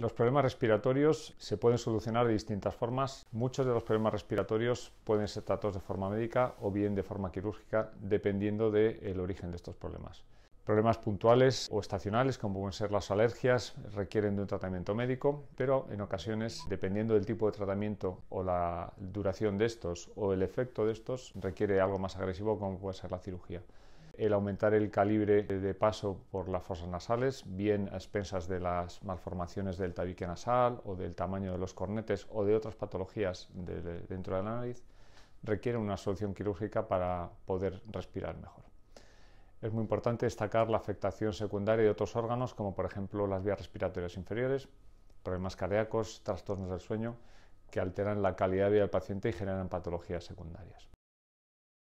Los problemas respiratorios se pueden solucionar de distintas formas. Muchos de los problemas respiratorios pueden ser tratados de forma médica o bien de forma quirúrgica, dependiendo del origen de estos problemas. Problemas puntuales o estacionales, como pueden ser las alergias, requieren de un tratamiento médico, pero en ocasiones, dependiendo del tipo de tratamiento o la duración de estos o el efecto de estos, requiere algo más agresivo, como puede ser la cirugía el aumentar el calibre de paso por las fosas nasales, bien a expensas de las malformaciones del tabique nasal o del tamaño de los cornetes o de otras patologías dentro de la nariz, requiere una solución quirúrgica para poder respirar mejor. Es muy importante destacar la afectación secundaria de otros órganos, como por ejemplo las vías respiratorias inferiores, problemas cardíacos, trastornos del sueño, que alteran la calidad de vida del paciente y generan patologías secundarias.